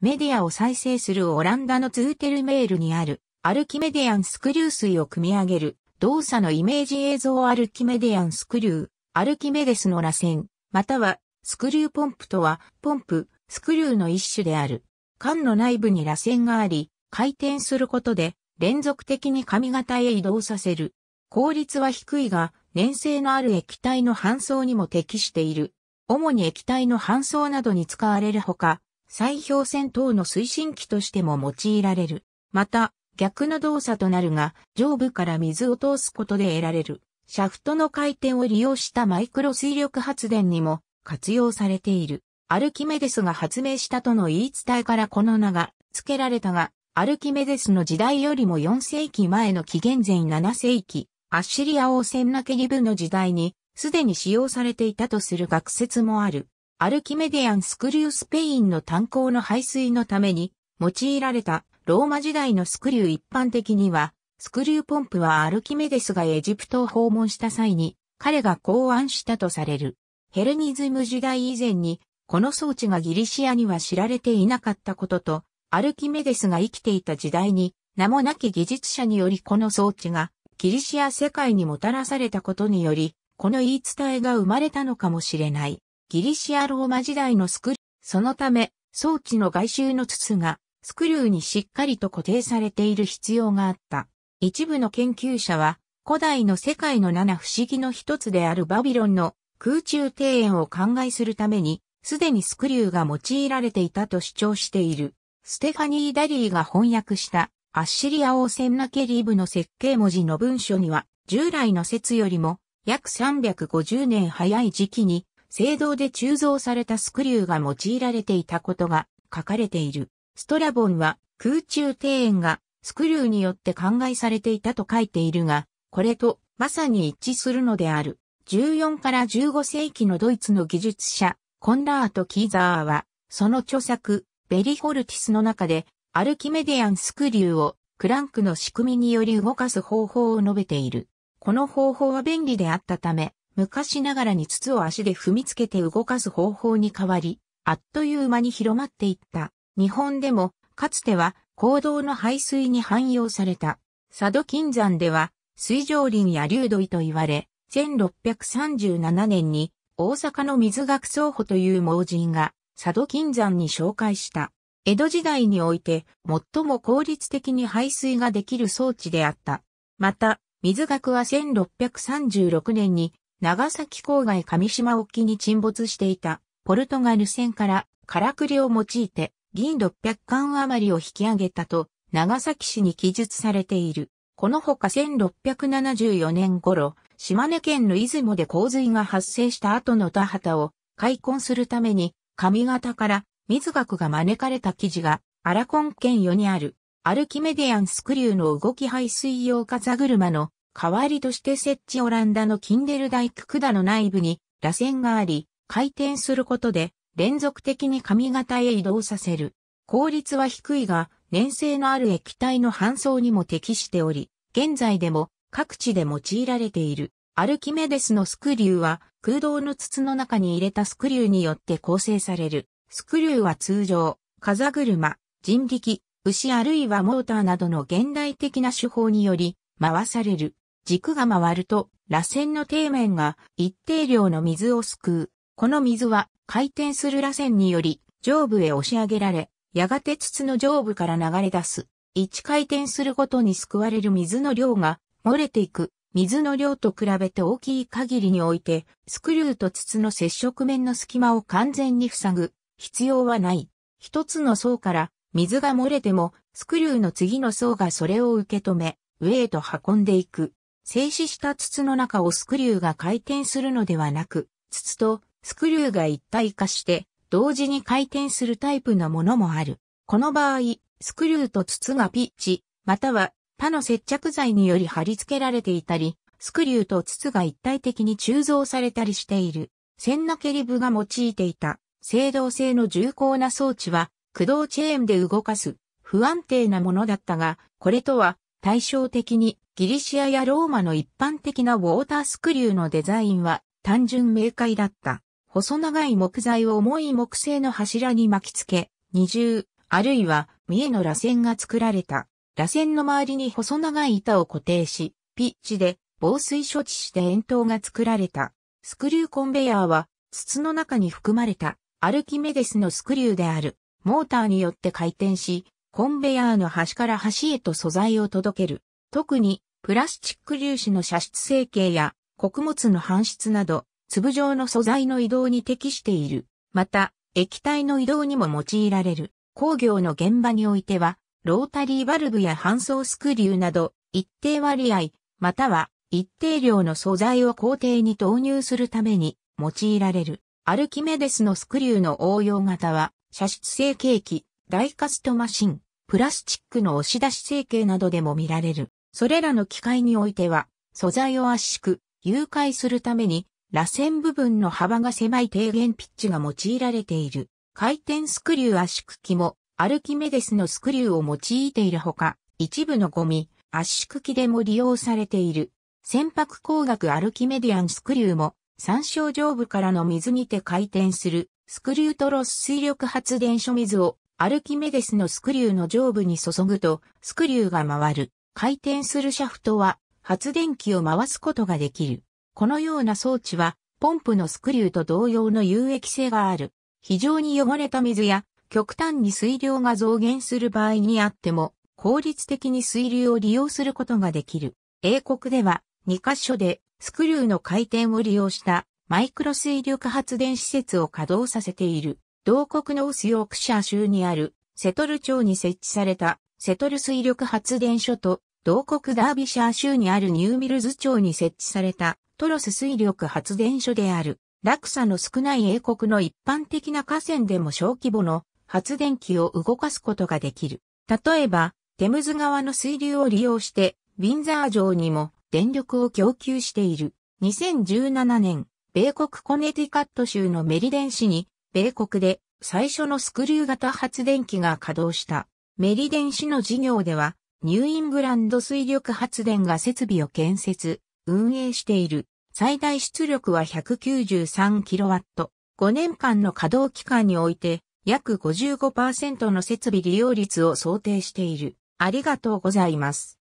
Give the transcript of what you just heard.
メディアを再生するオランダのツーテルメールにあるアルキメディアンスクリュー水を組み上げる動作のイメージ映像アルキメディアンスクリュー、アルキメデスの螺旋、またはスクリューポンプとはポンプ、スクリューの一種である。缶の内部に螺旋があり、回転することで連続的に髪型へ移動させる。効率は低いが、粘性のある液体の搬送にも適している。主に液体の搬送などに使われるほか、砕氷船等の推進機としても用いられる。また、逆の動作となるが、上部から水を通すことで得られる、シャフトの回転を利用したマイクロ水力発電にも活用されている。アルキメデスが発明したとの言い伝えからこの名が付けられたが、アルキメデスの時代よりも4世紀前の紀元前7世紀、アッシリア王船なけリブの時代に、すでに使用されていたとする学説もある。アルキメディアンスクリュースペインの炭鉱の排水のために用いられたローマ時代のスクリュー一般的には、スクリューポンプはアルキメデスがエジプトを訪問した際に彼が考案したとされる。ヘレニズム時代以前にこの装置がギリシアには知られていなかったことと、アルキメデスが生きていた時代に名もなき技術者によりこの装置がギリシア世界にもたらされたことにより、この言い伝えが生まれたのかもしれない。ギリシアローマ時代のスクリュー、そのため、装置の外周の筒が、スクリューにしっかりと固定されている必要があった。一部の研究者は、古代の世界の七不思議の一つであるバビロンの空中庭園を考えするために、すでにスクリューが用いられていたと主張している。ステファニー・ダリーが翻訳したアッシリア王センナケリーブの設計文字の文書には、従来の説よりも約350年早い時期に青銅で鋳造されたスクリューが用いられていたことが書かれている。ストラボンは空中庭園がスクリューによって考えされていたと書いているが、これとまさに一致するのである。14から15世紀のドイツの技術者、コンラート・キーザーは、その著作、ベリホルティスの中で、アルキメディアンスクリューをクランクの仕組みにより動かす方法を述べている。この方法は便利であったため、昔ながらに筒を足で踏みつけて動かす方法に変わり、あっという間に広まっていった。日本でも、かつては、坑道の排水に汎用された。佐渡金山では、水上林や流土井と言われ、1637年に大阪の水学奏法という盲人が佐渡金山に紹介した。江戸時代において最も効率的に排水ができる装置であった。また、水学は1636年に長崎郊外上島沖に沈没していたポルトガル船からからくりを用いて銀600巻余りを引き上げたと長崎市に記述されている。このほか1674年頃、島根県の出雲で洪水が発生した後の田畑を開墾するために上方から水学が招かれた記事がアラコン県与にあるアルキメディアンスクリューの動き排水用風車の代わりとして設置オランダのキンデルダイク管の内部に螺旋があり、回転することで連続的に髪型へ移動させる。効率は低いが、粘性のある液体の搬送にも適しており、現在でも各地で用いられている。アルキメデスのスクリューは空洞の筒の中に入れたスクリューによって構成される。スクリューは通常、風車、人力、牛あるいはモーターなどの現代的な手法により回される。軸が回ると、螺旋の底面が一定量の水を救う。この水は回転する螺旋により上部へ押し上げられ、やがて筒の上部から流れ出す。一回転するごとに救われる水の量が漏れていく。水の量と比べて大きい限りにおいて、スクリューと筒の接触面の隙間を完全に塞ぐ必要はない。一つの層から水が漏れても、スクリューの次の層がそれを受け止め、上へと運んでいく。静止した筒の中をスクリューが回転するのではなく、筒とスクリューが一体化して同時に回転するタイプのものもある。この場合、スクリューと筒がピッチ、または他の接着剤により貼り付けられていたり、スクリューと筒が一体的に鋳造されたりしている。線なけり部が用いていた、制動性の重厚な装置は、駆動チェーンで動かす、不安定なものだったが、これとは対照的にギリシアやローマの一般的なウォータースクリューのデザインは単純明快だった。細長い木材を重い木製の柱に巻き付け、二重、あるいは三重の螺旋が作られた。螺旋の周りに細長い板を固定し、ピッチで防水処置して円筒が作られた。スクリューコンベヤーは筒の中に含まれたアルキメデスのスクリューである。モーターによって回転し、コンベヤーの端から端へと素材を届ける。特に、プラスチック粒子の射出成形や、穀物の搬出など、粒状の素材の移動に適している。また、液体の移動にも用いられる。工業の現場においては、ロータリーバルブや搬送スクリューなど、一定割合、または一定量の素材を工程に投入するために用いられる。アルキメデスのスクリューの応用型は、射出成形機、ダイカストマシン、プラスチックの押し出し成形などでも見られる。それらの機械においては、素材を圧縮、誘拐するために、螺旋部分の幅が狭い低減ピッチが用いられている。回転スクリュー圧縮機も、アルキメデスのスクリューを用いているほか、一部のゴミ、圧縮機でも利用されている。船舶工学アルキメディアンスクリューも、山椒上部からの水にて回転する、スクリュートロス水力発電所水をアルキメデスのスクリューの上部に注ぐと、スクリューが回る。回転するシャフトは、発電機を回すことができる。このような装置は、ポンプのスクリューと同様の有益性がある。非常に汚れた水や、極端に水量が増減する場合にあっても、効率的に水流を利用することができる。英国では、2カ所で、スクリューの回転を利用した、マイクロ水力発電施設を稼働させている。同国ノースヨークシャー州にあるセトル町に設置されたセトル水力発電所と同国ダービシャー州にあるニューミルズ町に設置されたトロス水力発電所である落差の少ない英国の一般的な河川でも小規模の発電機を動かすことができる。例えば、テムズ川の水流を利用して、ウィンザー城にも電力を供給している。2017年、米国コネティカット州のメリデン市に米国で最初のスクリュー型発電機が稼働したメリデン市の事業ではニューイングランド水力発電が設備を建設、運営している。最大出力は 193kW。5年間の稼働期間において約55%の設備利用率を想定している。ありがとうございます。